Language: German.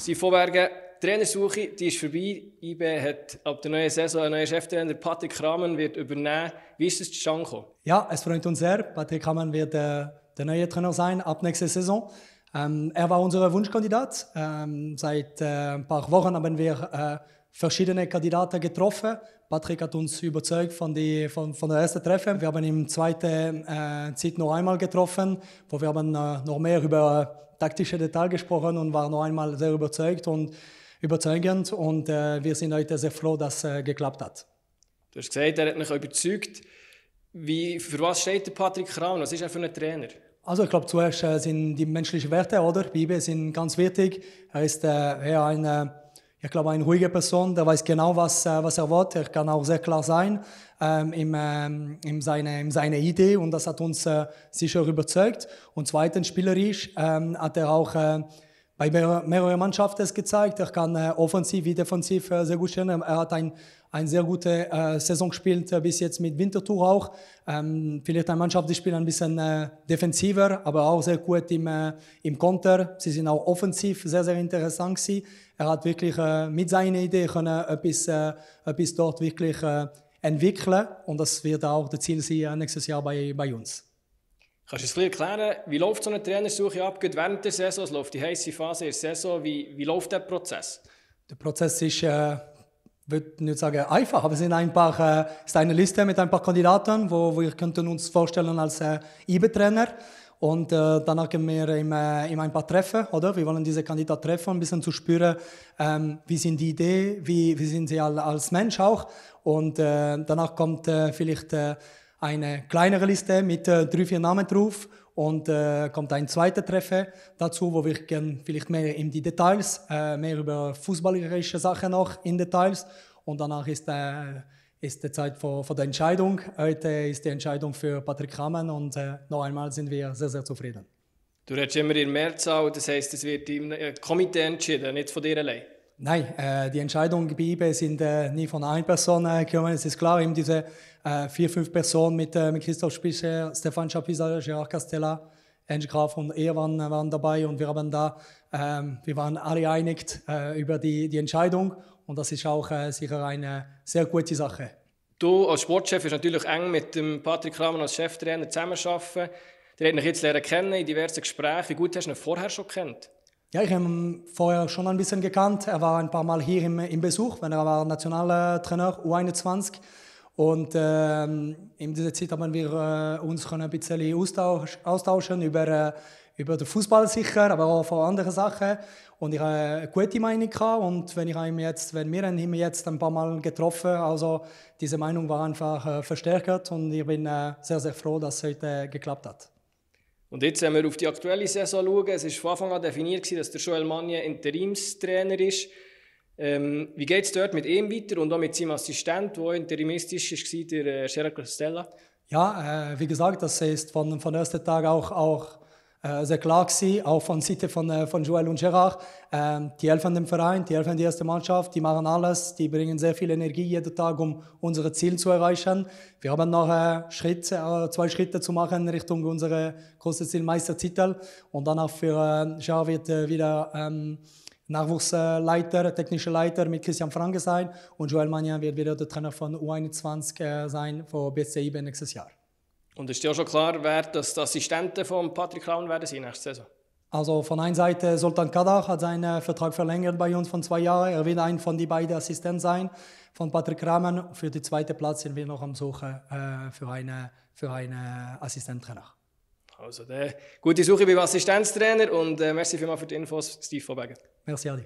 Sie vorwärts. Die Trainersuche die ist vorbei. IB hat ab der neuen Saison einen neuen Cheftrainer. Patrick Kramen wird übernehmen. Wie ist es zustande gekommen? Ja, es freut uns sehr. Patrick Kramen wird äh, der neue Trainer sein ab nächster Saison. Ähm, er war unser Wunschkandidat. Ähm, seit äh, ein paar Wochen haben wir äh, verschiedene Kandidaten getroffen. Patrick hat uns überzeugt von, die, von, von der ersten Treffen. Wir haben im zweiten äh, Zeit noch einmal getroffen, wo wir haben äh, noch mehr über äh, taktische Details gesprochen und waren noch einmal sehr überzeugt und überzeugend. Und äh, wir sind heute sehr froh, dass es äh, geklappt hat. Du hast gesagt, er hat mich überzeugt. Wie, für was steht der Patrick Kraun? Was ist er für ein Trainer? Also ich glaube, zuerst äh, sind die menschlichen Werte, oder? Bibel sind ganz wichtig. Er ist eher ein ich glaube, eine ruhige Person, der weiß genau, was, äh, was er will. Er kann auch sehr klar sein ähm, in, ähm, in, seiner in seiner Idee und das hat uns äh, sicher überzeugt. Und zweitens, spielerisch ähm, hat er auch äh, bei mehreren Mannschaften es gezeigt. Er kann äh, offensiv wie defensiv äh, sehr gut stehen. Er hat ein, ein sehr gute äh, Saison gespielt, äh, bis jetzt mit Winterthur auch. Ähm, vielleicht eine Mannschaft, die spielt ein bisschen äh, defensiver, aber auch sehr gut im, äh, im Konter. Sie sind auch offensiv sehr, sehr interessant gewesen. Er hat wirklich mit seiner Idee können etwas, äh, etwas dort wirklich äh, entwickeln und das wird auch das Ziel sein nächstes Jahr bei, bei uns. Kannst du uns ein erklären, wie läuft so eine Trainersuche ab, Geht während der Saison? Es läuft die heiße Phase der Saison. Wie, wie läuft der Prozess? Der Prozess ist, äh, würde nicht sagen einfach, aber es sind ein paar, äh, ist eine Liste mit ein paar Kandidaten, wo, wo wir könnten uns vorstellen als äh, IBE-Trainer. Und äh, danach gehen wir in, äh, im ein paar Treffen, oder? Wir wollen diese Kandidaten treffen, ein bisschen zu spüren, ähm, wie sind die Ideen, wie, wie sind sie als Mensch auch. Und äh, danach kommt äh, vielleicht äh, eine kleinere Liste mit äh, drei, vier Namen drauf und äh, kommt ein zweiter Treffen dazu, wo wir gern vielleicht mehr in die Details, äh, mehr über fußballerische Sachen noch in Details und danach ist, äh, ist die Zeit vor, vor der Entscheidung. Heute ist die Entscheidung für Patrick Hamann und äh, noch einmal sind wir sehr, sehr zufrieden. Du redest immer in Mehrzahl, das heißt, es wird im äh, Komitee entschieden, nicht von dir allein. Nein, äh, die Entscheidungen bei sind äh, nie von einer Person äh, gekommen. Es ist klar, eben diese äh, vier, fünf Personen mit, äh, mit Christoph Spischer, äh, Stefan Schapisa, Gerard Castella, Ange Graf und er waren dabei und wir haben da, ähm, wir waren alle einig über die, die Entscheidung und das ist auch sicher eine sehr gute Sache. Du als Sportchef ist natürlich eng mit dem Patrick Kramer als Cheftrainer zusammenarbeiten. Der hat mich jetzt lernen kennen in diversen Gesprächen. Wie gut hast du ihn vorher schon kennt? Ja, ich habe ihn vorher schon ein bisschen gekannt. Er war ein paar Mal hier im, im Besuch, wenn er war Nationaltrainer U21. Und äh, in dieser Zeit haben wir äh, uns ein bisschen austausch, austauschen über, äh, über den Fußball sicher, aber auch über andere Sachen. Und ich habe eine gute Meinung gehabt. Und wenn ich ihn jetzt, wenn wir ihn jetzt ein paar Mal getroffen, haben, also diese Meinung war einfach äh, verstärkt. Und ich bin äh, sehr, sehr froh, dass es heute äh, geklappt hat. Und jetzt, wenn wir auf die aktuelle Saison schauen, es war von Anfang an definiert, gewesen, dass der Joel Magne Interimstrainer ist. Ähm, wie geht es dort mit ihm weiter und auch mit seinem Assistent, der interimistisch war, der äh, Gerard Costella? Ja, äh, wie gesagt, das ist von, von ersten Tag auch, auch äh, sehr klar gewesen, auch von Seite von, äh, von Joel und Gerard. Ähm, die helfen dem Verein, die helfen der ersten Mannschaft, die machen alles, die bringen sehr viel Energie jeden Tag, um unsere Ziele zu erreichen. Wir haben noch äh, Schritt, äh, zwei Schritte zu machen Richtung unsere große Ziel Meistertitel und danach für äh, Gerard wird äh, wieder ähm, Nachwuchsleiter, technischer Leiter mit Christian Franke sein und Joel Magnan wird wieder der Trainer von U21 äh, sein für BCIB nächstes Jahr. Und ist ja schon klar, wer das die Assistenten von Patrick Raun werden sein nächste Saison. Also von einer Seite, Sultan Kadach hat seinen äh, Vertrag verlängert bei uns von zwei Jahren. Er will ein von die beiden Assistenten sein von Patrick Rahmen. Für den zweiten Platz sind wir noch am Suchen äh, für einen für eine Assistenttrainer. Also der gute Suche beim Assistenztrainer und äh, merci vielmals für die Infos, Steve Vorbegen. Merci, Adi.